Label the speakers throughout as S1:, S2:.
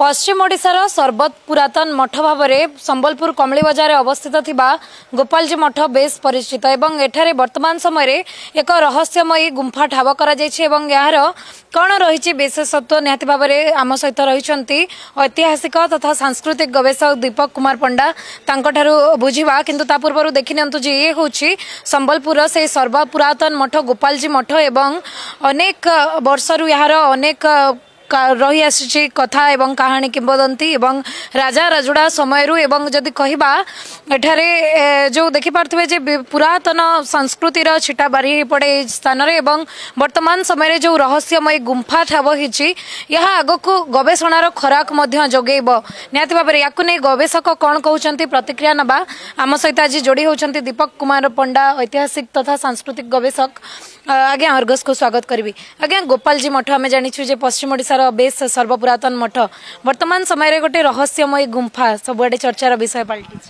S1: ପଶ୍ଚିମ ଓଡ଼ିଶାର ସର୍ବତ ପୁରାତନ ମଠ ଭାବରେ ସମ୍ବଲପୁର କମଳୀ ବଜାରରେ ଅବସ୍ଥିତ ଥିବା ଗୋପାଳଜୀ ମଠ ବେଶ୍ ପରିଚିତ ଏବଂ ଏଠାରେ ବର୍ତ୍ତମାନ ସମୟରେ ଏକ ରହସ୍ୟମୟୀ ଗୁମ୍ଫା ଠାବ କରାଯାଇଛି ଏବଂ ଏହାର କ'ଣ ରହିଛି ବିଶେଷତ୍ୱ ନିହାତି ଭାବରେ ଆମ ସହିତ ରହିଛନ୍ତି ଐତିହାସିକ ତଥା ସାଂସ୍କୃତିକ ଗବେଷକ ଦୀପକ କୁମାର ପଣ୍ଡା ତାଙ୍କଠାରୁ ବୁଝିବା କିନ୍ତୁ ତା ପୂର୍ବରୁ ଦେଖିନିଅନ୍ତୁ ଯେ ଇଏ ହେଉଛି ସମ୍ବଲପୁରର ସେହି ସର୍ବପୁରାତନ ମଠ ଗୋପାଳଜୀ ମଠ ଏବଂ ଅନେକ ବର୍ଷରୁ ଏହାର ଅନେକ ରହିଆସିଛି କଥା ଏବଂ କାହାଣୀ କିମ୍ବଦନ୍ତୀ ଏବଂ ରାଜା ରାଜୁଡ଼ା ସମୟରୁ ଏବଂ ଯଦି କହିବା ଏଠାରେ ଯୋଉ ଦେଖିପାରୁଥିବେ ଯେ ପୁରାତନ ସଂସ୍କୃତିର ଛିଟା ବାରି ପଡ଼େ ଏଇ ସ୍ଥାନରେ ଏବଂ ବର୍ତ୍ତମାନ ସମୟରେ ଯୋଉ ରହସ୍ୟମୟ ଗୁମ୍ଫା ଠାବ ହେଇଛି ଏହା ଆଗକୁ ଗବେଷଣାର ଖୋରାକ ମଧ୍ୟ ଯୋଗେଇବ ନିହାତି ଭାବରେ ୟାକୁ ନେଇ ଗବେଷକ କ'ଣ କହୁଛନ୍ତି ପ୍ରତିକ୍ରିୟା ନେବା ଆମ ସହିତ ଆଜି ଯୋଡ଼ି ହେଉଛନ୍ତି ଦୀପକ କୁମାର ପଣ୍ଡା ଐତିହାସିକ ତଥା ସାଂସ୍କୃତିକ ଗବେଷକ ଆଜ୍ଞା ଅର୍ଗସକୁ ସ୍ୱାଗତ କରିବି ଆଜ୍ଞା ଗୋପାଳଜୀ ମଠ ଆମେ ଜାଣିଛୁ ଯେ ପଶ୍ଚିମ ଓଡ଼ିଶାର ବେଶ ସର୍ବପୁରାତନ ମଠ ବର୍ତ୍ତମାନ ସମୟରେ ଗୋଟେ ରହସ୍ୟମୟୀ ଗୁମ୍ଫା ସବୁଆଡ଼େ ଚର୍ଚ୍ଚାର ବିଷୟ ପାଲଟିଛି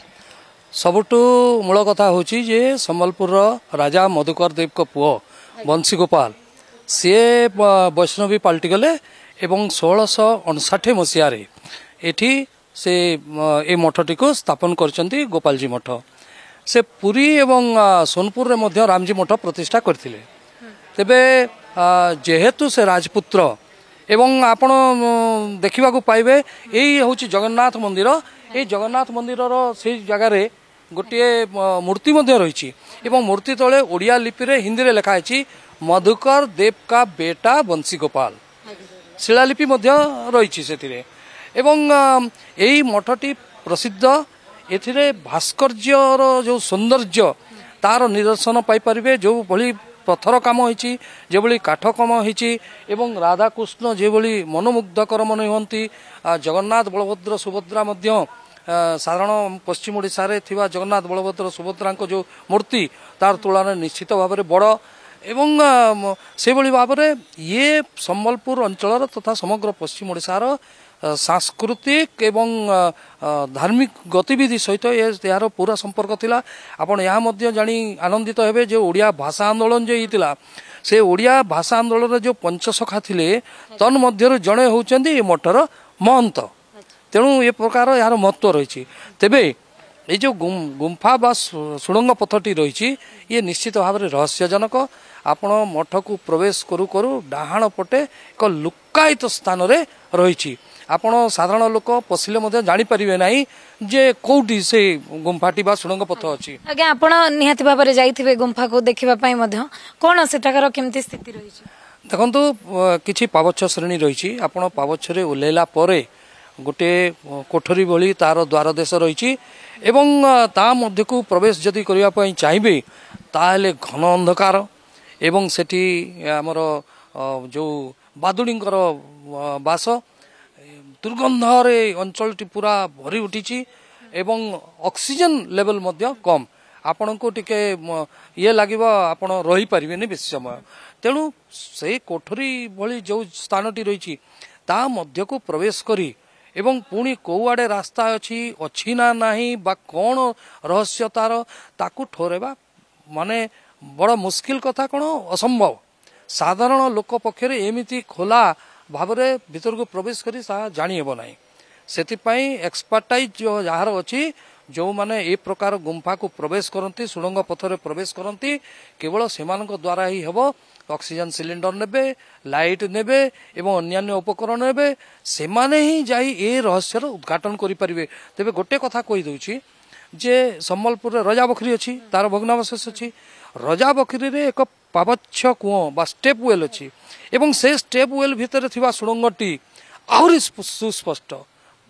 S2: ସବୁଠୁ ମୂଳ କଥା ହେଉଛି ଯେ ସମ୍ବଲପୁରର ରାଜା ମଧୁକର ଦେବଙ୍କ ପୁଅ ବଂଶୀ ଗୋପାଳ ସିଏ ବୈଷ୍ଣବୀ ପାଲଟିଗଲେ ଏବଂ ଷୋହଳଶହ ଅଣଷାଠିଏ ମସିହାରେ ଏଠି ସେ ଏ ମଠଟିକୁ ସ୍ଥାପନ କରିଛନ୍ତି ଗୋପାଳଜୀ ମଠ ସେ ପୁରୀ ଏବଂ ସୋନପୁରରେ ମଧ୍ୟ ରାମଜୀ ମଠ ପ୍ରତିଷ୍ଠା କରିଥିଲେ ତେବେ ଯେହେତୁ ସେ ରାଜପୁତ୍ର ଏବଂ ଆପଣ ଦେଖିବାକୁ ପାଇବେ ଏଇ ହେଉଛି ଜଗନ୍ନାଥ ମନ୍ଦିର ଏଇ ଜଗନ୍ନାଥ ମନ୍ଦିରର ସେଇ ଜାଗାରେ ଗୋଟିଏ ମୂର୍ତ୍ତି ମଧ୍ୟ ରହିଛି ଏବଂ ମୂର୍ତ୍ତି ତଳେ ଓଡ଼ିଆ ଲିପିରେ ହିନ୍ଦୀରେ ଲେଖା ହେଇଛି ମଧୁକର ଦେବକା ବେଟା ବଂଶୀଗୋପାଳ ଶିଳାଲିପି ମଧ୍ୟ ରହିଛି ସେଥିରେ ଏବଂ ଏଇ ମଠଟି ପ୍ରସିଦ୍ଧ ଏଥିରେ ଭାସ୍କର୍ଯ୍ୟର ଯେଉଁ ସୌନ୍ଦର୍ଯ୍ୟ ତାର ନିଦର୍ଶନ ପାଇପାରିବେ ଯେଉଁଭଳି ପଥର କାମ ହୋଇଛି ଯେଭଳି କାଠ କାମ ହୋଇଛି ଏବଂ ରାଧାକୃଷ୍ଣ ଯେଭଳି ମନମୁଗ୍ଧକର ମନେ ହୁଅନ୍ତି ଜଗନ୍ନାଥ ବଳଭଦ୍ର ସୁଭଦ୍ରା ମଧ୍ୟ ସାଧାରଣ ପଶ୍ଚିମ ଓଡ଼ିଶାରେ ଥିବା ଜଗନ୍ନାଥ ବଳଭଦ୍ର ସୁଭଦ୍ରାଙ୍କ ଯେଉଁ ମୂର୍ତ୍ତି ତାର ତୁଳନାରେ ନିଶ୍ଚିତ ଭାବରେ ବଡ଼ ଏବଂ ସେଭଳି ଭାବରେ ଇଏ ସମ୍ବଲପୁର ଅଞ୍ଚଳର ତଥା ସମଗ୍ର ପଶ୍ଚିମ ଓଡ଼ିଶାର ସାଂସ୍କୃତିକ ଏବଂ ଧାର୍ମିକ ଗତିବିଧି ସହିତ ଏ ଏହାର ପୁରା ସମ୍ପର୍କ ଥିଲା ଆପଣ ଏହା ମଧ୍ୟ ଜାଣି ଆନନ୍ଦିତ ହେବେ ଯେ ଓଡ଼ିଆ ଭାଷା ଆନ୍ଦୋଳନ ଯେ ହେଇଥିଲା ସେ ଓଡ଼ିଆ ଭାଷା ଆନ୍ଦୋଳନର ଯେଉଁ ପଞ୍ଚସଖା ଥିଲେ ତନ୍ମଧ୍ୟରୁ ଜଣେ ହେଉଛନ୍ତି ଏ ମଠର ମହନ୍ତ ତେଣୁ ଏ ପ୍ରକାର ଏହାର ମହତ୍ତ୍ୱ ରହିଛି ତେବେ ଏଇ ଯେଉଁ ଗୁମ୍ଫା ବା ସୁଡ଼ଙ୍ଗ ପଥଟି ରହିଛି ଇଏ ନିଶ୍ଚିତ ଭାବରେ ରହସ୍ୟଜନକ ଆପଣ ମଠକୁ ପ୍ରବେଶ କରୁ କରୁ ଡାହାଣ ପଟେ ଏକ ଲୁକାୟିତ ସ୍ଥାନରେ ରହିଛି ଆପଣ ସାଧାରଣ ଲୋକ ପଶିଲେ ମଧ୍ୟ ଜାଣିପାରିବେ ନାହିଁ ଯେ କୋଉଠି ସେ ଗୁମ୍ଫାଟି ବା ସୁଡ଼ଙ୍ଗ ପଥ ଅଛି
S1: ଆଜ୍ଞା ଆପଣ ନିହାତି ଭାବରେ ଯାଇଥିବେ ଗୁମ୍ଫାକୁ ଦେଖିବା ପାଇଁ ମଧ୍ୟ କ'ଣ ସେଠାକାର କେମିତି ସ୍ଥିତି ରହିଛି
S2: ଦେଖନ୍ତୁ କିଛି ପାବଛ ଶ୍ରେଣୀ ରହିଛି ଆପଣ ପାବଛରେ ଓହ୍ଲାଇଲା ପରେ ଗୋଟିଏ କୋଠରୀ ଭଳି ତାର ଦ୍ୱାର ଦେଶ ରହିଛି ଏବଂ ତା ମଧ୍ୟକୁ ପ୍ରବେଶ ଯଦି କରିବା ପାଇଁ ଚାହିଁବେ ତାହେଲେ ଘନ ଅନ୍ଧକାର ଏବଂ ସେଠି ଆମର ଯେଉଁ ବାଦୁଡ଼ିଙ୍କର ବାସ ଦୁର୍ଗନ୍ଧରେ ଅଞ୍ଚଳଟି ପୁରା ଭରି ଉଠିଛି ଏବଂ ଅକ୍ସିଜେନ୍ ଲେବଲ୍ ମଧ୍ୟ କମ୍ ଆପଣଙ୍କୁ ଟିକେ ଇଏ ଲାଗିବ ଆପଣ ରହିପାରିବେନି ବେଶୀ ସମୟ ତେଣୁ ସେଇ କୋଠରୀ ଭଳି ଯେଉଁ ସ୍ଥାନଟି ରହିଛି ତା ମଧ୍ୟକୁ ପ୍ରବେଶ କରି ଏବଂ ପୁଣି କେଉଁଆଡ଼େ ରାସ୍ତା ଅଛି ଅଛି ନା ନାହିଁ ବା କ'ଣ ରହସ୍ୟ ତାର ତାକୁ ଠୋରେବା ମାନେ ବଡ଼ ମୁସ୍କିଲ କଥା କ'ଣ ଅସମ୍ଭବ ସାଧାରଣ ଲୋକ ପକ୍ଷରେ ଏମିତି ଖୋଲା ଭାବରେ ଭିତରକୁ ପ୍ରବେଶ କରି ତାହା ଜାଣିହେବ ନାହିଁ ସେଥିପାଇଁ ଏକ୍ସପର୍ଟାଇଜ୍ ଯାହାର ଅଛି ଯେଉଁମାନେ ଏ ପ୍ରକାର ଗୁମ୍ଫାକୁ ପ୍ରବେଶ କରନ୍ତି ସୁଡ଼ଙ୍ଗ ପଥରେ ପ୍ରବେଶ କରନ୍ତି କେବଳ ସେମାନଙ୍କ ଦ୍ୱାରା ହିଁ ହେବ ଅକ୍ସିଜେନ୍ ସିଲିଣ୍ଡର ନେବେ ଲାଇଟ୍ ନେବେ ଏବଂ ଅନ୍ୟାନ୍ୟ ଉପକରଣ ନେବେ ସେମାନେ ହିଁ ଯାଇ ଏ ରହସ୍ୟର ଉଦ୍ଘାଟନ କରିପାରିବେ ତେବେ ଗୋଟିଏ କଥା କହିଦେଉଛି ଯେ ସମ୍ବଲପୁରରେ ରଜା ବଖରୀ ଅଛି ତାର ଭଗ୍ନାବଶେଷ ଅଛି ରଜା ବଖରୀରେ ଏକ ପାବଚ୍ଛ କୂଅ ବା ଷ୍ଟେପ୍ ୱେଲ୍ ଅଛି ଏବଂ ସେ ଷ୍ଟେପ୍ ୱେଲ୍ ଭିତରେ ଥିବା ସୁଡ଼ଙ୍ଗଟି ଆହୁରି ସୁସ୍ପଷ୍ଟ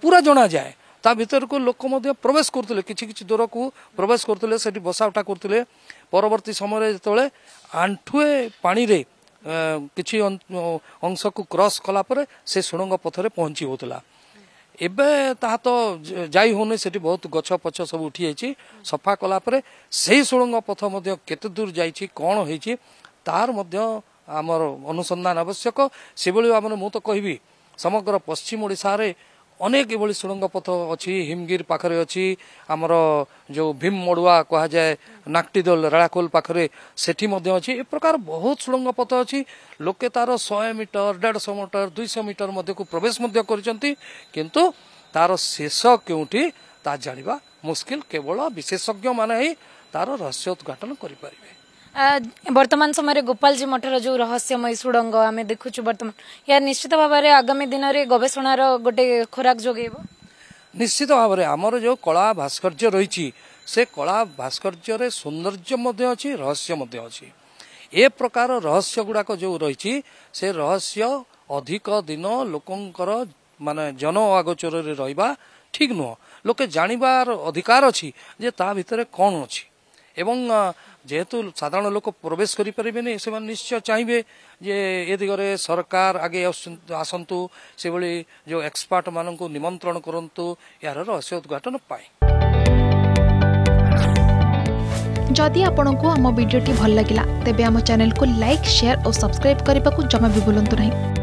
S2: ପୁରା ଜଣାଯାଏ ତା ଭିତରକୁ ଲୋକ ମଧ୍ୟ ପ୍ରବେଶ କରୁଥିଲେ କିଛି କିଛି ଦୂରକୁ ପ୍ରବେଶ କରୁଥିଲେ ସେଠି ବସା ଉଠା କରୁଥିଲେ ପରବର୍ତ୍ତୀ ସମୟରେ ଯେତେବେଳେ ଆଣ୍ଠୁଏ ପାଣିରେ କିଛି ଅଂଶକୁ କ୍ରସ୍ କଲା ପରେ ସେ ସୁଡ଼ଙ୍ଗ ପଥରେ ପହଞ୍ଚି ହେଉଥିଲା ଏବେ ତାହା ତ ଯାଇ ହେଉନି ସେଠି ବହୁତ ଗଛ ପଛ ସବୁ ଉଠିଯାଇଛି ସଫା କଲା ପରେ ସେହି ସୁଡ଼ଙ୍ଗ ପଥ ମଧ୍ୟ କେତେ ଦୂର ଯାଇଛି କ'ଣ ହେଇଛି ତାର ମଧ୍ୟ ଆମର ଅନୁସନ୍ଧାନ ଆବଶ୍ୟକ ସେଭଳି ଭାବରେ ମୁଁ ତ କହିବି ସମଗ୍ର ପଶ୍ଚିମ ଓଡ଼ିଶାରେ অনেক এভাবে সুড়ঙ্গ পথ অছি হিমগির পাখে অছি আমার যে ভীম মড়ুয়া কুহযায়ে নাকটিদোল রেড়াখোল পাখে সেটি মধ্যে অছি এ প্রকার বহুত সুড়ঙ্গ পথ অছি লোকে তার শহে মিটর দেড়শ মিটর দুইশ মিটর মধ্যকু প্রবেশ মধ্যে করছেন কিন্তু তার শেষ কেউটি তা জাঁয়া মুশকিল কেবল বিশেষজ্ঞ মানে ହିଁ ତାର ରହସ୍ୟ ଉଦ୍ଘାଟନ କରିପାରିବେ
S1: ବର୍ତ୍ତମାନ ସମୟରେ ଗୋପାଳଜୀ ମଠର ଯେଉଁ ରହସ୍ୟମୟ ସୁଡ଼ଙ୍ଗ ଆମେ ଦେଖୁଛୁ ବର୍ତ୍ତମାନ ଏହା ନିଶ୍ଚିତ ଭାବରେ ଆଗାମୀ ଦିନରେ ଗବେଷଣାର ଗୋଟେ ଖୋରାକ ଯୋଗାଇବ
S2: ନିଶ୍ଚିତ ଭାବରେ ଆମର ଯେଉଁ କଳା ଭାସ୍କର୍ଯ୍ୟ ରହିଛି ସେ କଳା ଭାସ୍କର୍ଯ୍ୟରେ ସୌନ୍ଦର୍ଯ୍ୟ ମଧ୍ୟ ଅଛି ରହସ୍ୟ ମଧ୍ୟ ଅଛି ଏ ପ୍ରକାର ରହସ୍ୟ ଗୁଡ଼ାକ ଯେଉଁ ରହିଛି ସେ ରହସ୍ୟ ଅଧିକ ଦିନ ଲୋକଙ୍କର ମାନେ ଜନ ଆଗୋଚରରେ ରହିବା ଠିକ ନୁହଁ ଲୋକେ ଜାଣିବାର ଅଧିକାର ଅଛି ଯେ ତା ଭିତରେ କ'ଣ ଅଛି ଏବଂ যেহেতু সাধারণ লোক প্রবেশ করে পারবে না সে নিশ্চয় চাইবে যে এ দিগরে সরকার আগে আসন্তু সেভাবে যে এক্সপার্ট মানুষ নিমন্ত্রণ করতু এর রহস্য উদ্ঘাটন পাই
S1: যদি আপনার আমার ভিডিওটি ভাল লাগিলা लगा আমার आम লাইক लाइक ও और করা জমা বি जमा না